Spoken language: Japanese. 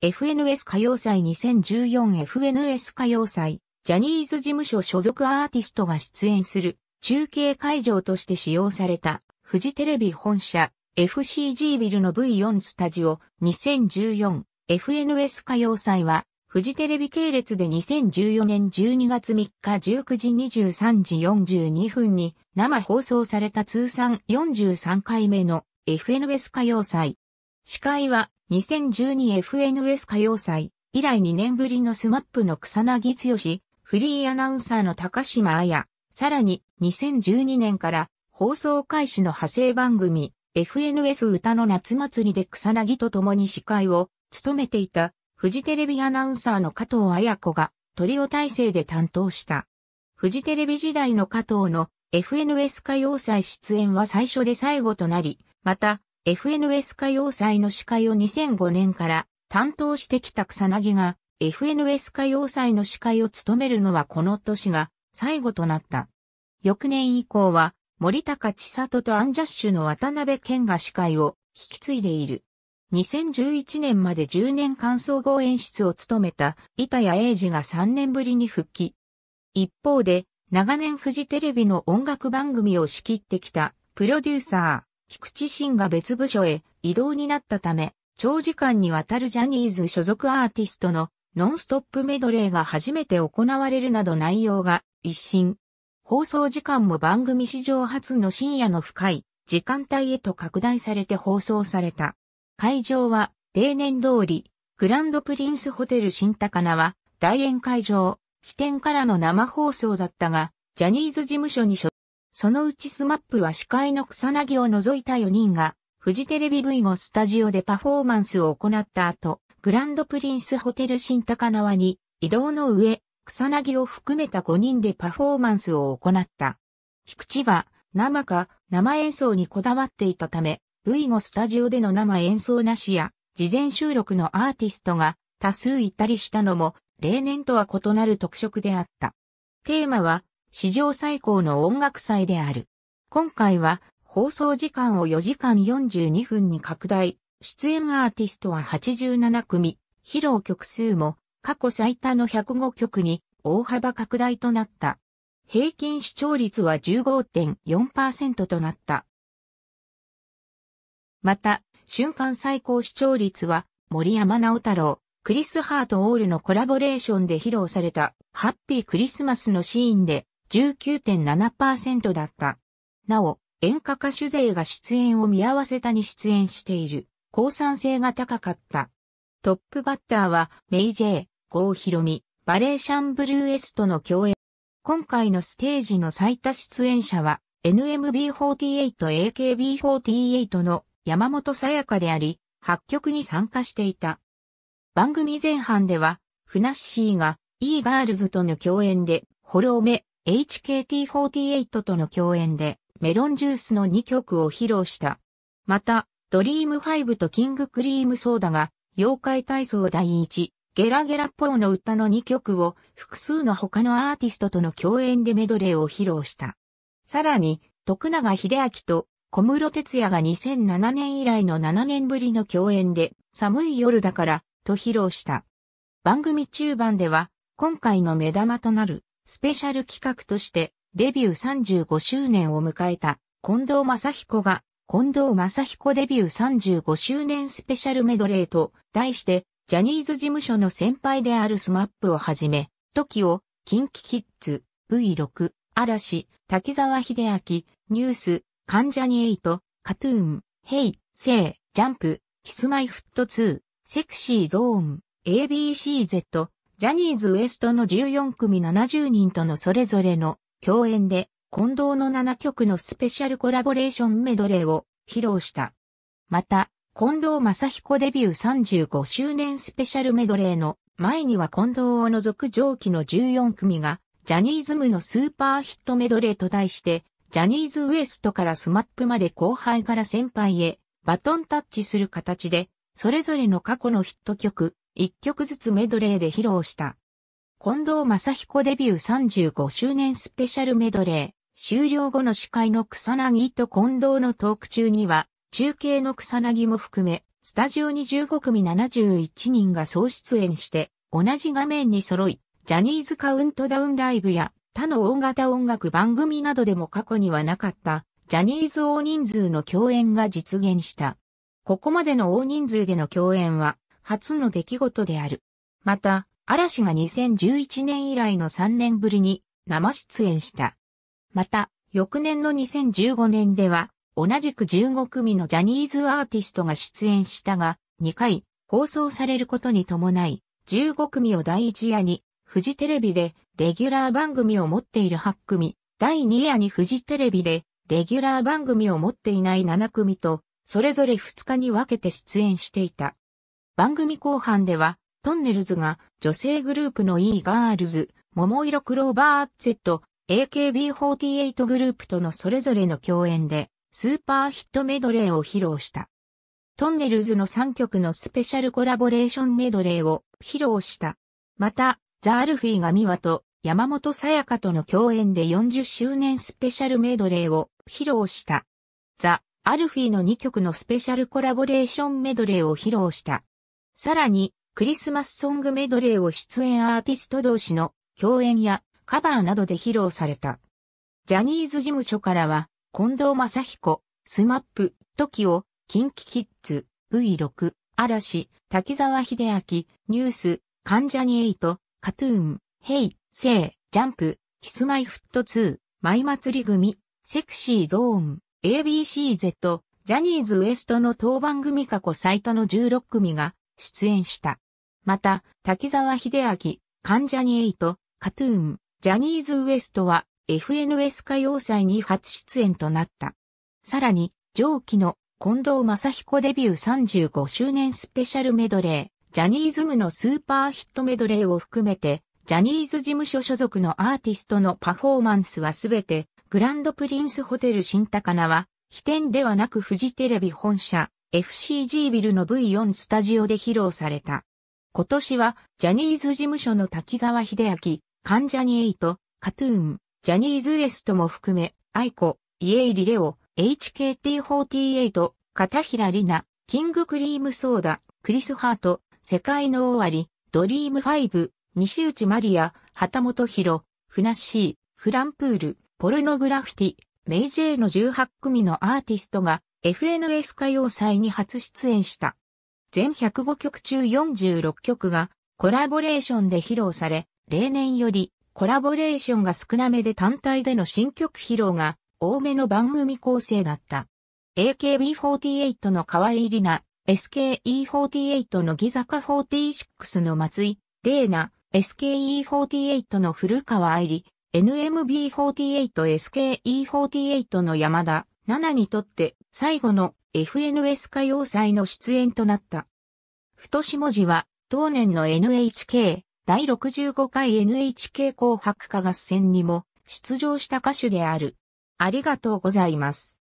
FNS 歌謡祭 2014FNS 歌謡祭、ジャニーズ事務所所属アーティストが出演する中継会場として使用された、フジテレビ本社 FCG ビルの V4 スタジオ 2014FNS 歌謡祭は、フジテレビ系列で2014年12月3日19時23時42分に生放送された通算43回目の FNS 歌謡祭。司会は 2012FNS 歌謡祭以来2年ぶりのスマップの草薙剛、フリーアナウンサーの高島彩、さらに2012年から放送開始の派生番組 FNS 歌の夏祭りで草薙と共に司会を務めていたフジテレビアナウンサーの加藤彩子がトリオ体制で担当した。フジテレビ時代の加藤の FNS 歌謡祭出演は最初で最後となり、また FNS 歌謡祭の司会を2005年から担当してきた草薙が FNS 歌謡祭の司会を務めるのはこの年が最後となった。翌年以降は森高千里とアンジャッシュの渡辺健が司会を引き継いでいる。2011年まで10年間総合演出を務めた板谷英二が3年ぶりに復帰。一方で長年フジテレビの音楽番組を仕切ってきたプロデューサー、菊池真が別部署へ移動になったため、長時間にわたるジャニーズ所属アーティストのノンストップメドレーが初めて行われるなど内容が一新。放送時間も番組史上初の深夜の深い時間帯へと拡大されて放送された。会場は例年通りグランドプリンスホテル新高菜は大宴会場、起点からの生放送だったが、ジャニーズ事務所に所そのうちスマップは司会の草薙を除いた4人が、フジテレビ V5 スタジオでパフォーマンスを行った後、グランドプリンスホテル新高輪に移動の上、草薙を含めた5人でパフォーマンスを行った。菊池は生か生演奏にこだわっていたため、V5 スタジオでの生演奏なしや、事前収録のアーティストが多数いたりしたのも、例年とは異なる特色であった。テーマは、史上最高の音楽祭である。今回は放送時間を4時間42分に拡大、出演アーティストは87組、披露曲数も過去最多の105曲に大幅拡大となった。平均視聴率は15.4%となった。また、瞬間最高視聴率は森山直太郎、クリス・ハート・オールのコラボレーションで披露されたハッピークリスマスのシーンで19.7%だった。なお、演歌歌手勢が出演を見合わせたに出演している、降参性が高かった。トップバッターは、メイ・ジェイ、ゴー・ヒロミ、バレーシャンブルーエスとの共演。今回のステージの最多出演者は、NMB48、AKB48 の山本さやかであり、発曲に参加していた。番組前半では、ふなっしーが、イーガールズとの共演で、ホローメ、HKT48 との共演でメロンジュースの2曲を披露した。また、ドリーム5とキングクリームソーダが妖怪体操第1、ゲラゲラっぽの歌の2曲を複数の他のアーティストとの共演でメドレーを披露した。さらに、徳永秀明と小室哲也が2007年以来の7年ぶりの共演で、寒い夜だから、と披露した。番組中盤では、今回の目玉となる、スペシャル企画としてデビュー35周年を迎えた近藤正彦が近藤正彦デビュー35周年スペシャルメドレーと題してジャニーズ事務所の先輩であるスマップをはじめ、キオ、キンキキッズ、V6、嵐、滝沢秀明、ニュース、関ジャニエイト、カトゥーン、ヘイ、セイ、ジャンプ、キスマイフット2、セクシーゾーン、ABCZ、ジャニーズ WEST の14組70人とのそれぞれの共演で、近藤の7曲のスペシャルコラボレーションメドレーを披露した。また、近藤正彦デビュー35周年スペシャルメドレーの前には近藤を除く上記の14組が、ジャニーズムのスーパーヒットメドレーと題して、ジャニーズ WEST からスマップまで後輩から先輩へ、バトンタッチする形で、それぞれの過去のヒット曲、一曲ずつメドレーで披露した。近藤正彦デビュー35周年スペシャルメドレー、終了後の司会の草薙と近藤のトーク中には、中継の草薙も含め、スタジオに15組71人が総出演して、同じ画面に揃い、ジャニーズカウントダウンライブや他の大型音楽番組などでも過去にはなかった、ジャニーズ大人数の共演が実現した。ここまでの大人数での共演は、初の出来事である。また、嵐が2011年以来の3年ぶりに生出演した。また、翌年の2015年では、同じく15組のジャニーズアーティストが出演したが、2回放送されることに伴い、15組を第1夜に、フジテレビでレギュラー番組を持っている8組、第2夜にフジテレビでレギュラー番組を持っていない7組と、それぞれ2日に分けて出演していた。番組後半では、トンネルズが女性グループの E ガールズ、桃色クローバー Z、AKB48 グループとのそれぞれの共演で、スーパーヒットメドレーを披露した。トンネルズの3曲のスペシャルコラボレーションメドレーを披露した。また、ザ・アルフィーがミワと山本さやかとの共演で40周年スペシャルメドレーを披露した。ザ・アルフィーの2曲のスペシャルコラボレーションメドレーを披露した。さらに、クリスマスソングメドレーを出演アーティスト同士の共演やカバーなどで披露された。ジャニーズ事務所からは、近藤正彦、スマップ、トキオ、キンキキッズ、V6、嵐、滝沢秀明、ニュース、関ジャニエイト、カトゥーン、ヘイ、セイ、ジャンプ、キスマイフット2、マイ祭り組、セクシーゾーン、ABCZ、ジャニーズウエストの当番組過去最多の16組が出演した。また、滝沢秀明、関ジャニエイト、カトゥーン、ジャニーズウエストは FNS 歌謡祭に初出演となった。さらに、上記の近藤正彦デビュー35周年スペシャルメドレー、ジャニーズムのスーパーヒットメドレーを含めて、ジャニーズ事務所所属のアーティストのパフォーマンスはすべて、グランドプリンスホテル新高輪、飛天ではなくフジテレビ本社、FCG ビルの V4 スタジオで披露された。今年は、ジャニーズ事務所の滝沢秀明、関ジャニエイト、カトゥーン、ジャニーズ S とも含め、アイコ、イエイリレオ、HKT48、片平里奈、キングクリームソーダ、クリスハート、世界の終わり、ドリームファイブ、西内マリア、旗本博、フナッシー、フランプール、ポルノグラフィティ、メイジェイの18組のアーティストが FNS 歌謡祭に初出演した。全105曲中46曲がコラボレーションで披露され、例年よりコラボレーションが少なめで単体での新曲披露が多めの番組構成だった。AKB48 の河合里奈、SKE48 の木坂46の松井、玲奈、SKE48 の古川愛理、NMB48、SKE48 の山田、7にとって最後の FNS 歌謡祭の出演となった。太し文字は当年の NHK 第65回 NHK 紅白歌合戦にも出場した歌手である。ありがとうございます。